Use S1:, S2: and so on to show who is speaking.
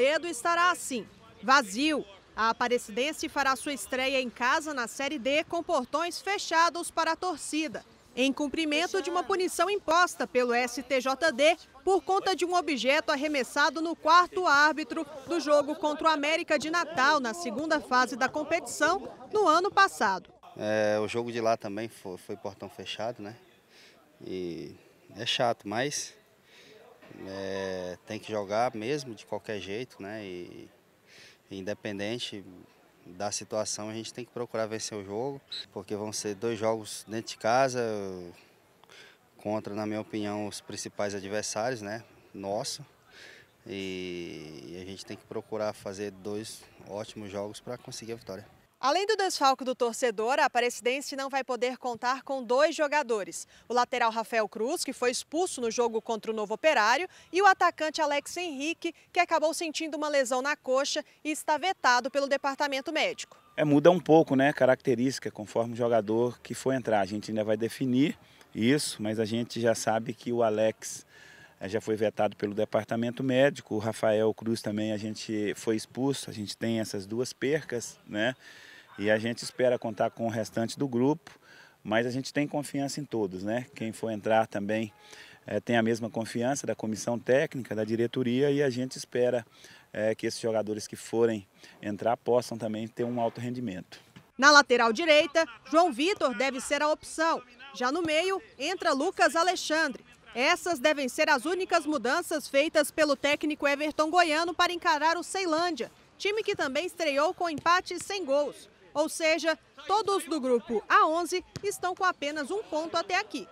S1: dedo estará assim, vazio. A Aparecidense fará sua estreia em casa na Série D com portões fechados para a torcida, em cumprimento de uma punição imposta pelo STJD por conta de um objeto arremessado no quarto árbitro do jogo contra o América de Natal na segunda fase da competição no ano passado.
S2: É, o jogo de lá também foi, foi portão fechado, né? E é chato, mas é, tem que jogar mesmo, de qualquer jeito, né? E, independente da situação, a gente tem que procurar vencer o jogo, porque vão ser dois jogos dentro de casa contra, na minha opinião, os principais adversários, né? Nosso. E, e a gente tem que procurar fazer dois ótimos jogos para conseguir a vitória.
S1: Além do desfalque do torcedor, a Aparecidense não vai poder contar com dois jogadores: o lateral Rafael Cruz, que foi expulso no jogo contra o Novo Operário, e o atacante Alex Henrique, que acabou sentindo uma lesão na coxa e está vetado pelo departamento médico.
S3: É, muda um pouco, né, característica conforme o jogador que for entrar. A gente ainda vai definir isso, mas a gente já sabe que o Alex eh, já foi vetado pelo departamento médico, o Rafael Cruz também a gente foi expulso, a gente tem essas duas percas, né? E a gente espera contar com o restante do grupo, mas a gente tem confiança em todos, né? Quem for entrar também é, tem a mesma confiança da comissão técnica, da diretoria e a gente espera é, que esses jogadores que forem entrar possam também ter um alto rendimento.
S1: Na lateral direita, João Vitor deve ser a opção. Já no meio, entra Lucas Alexandre. Essas devem ser as únicas mudanças feitas pelo técnico Everton Goiano para encarar o Ceilândia, time que também estreou com empate sem gols. Ou seja, todos do grupo A11 estão com apenas um ponto até aqui.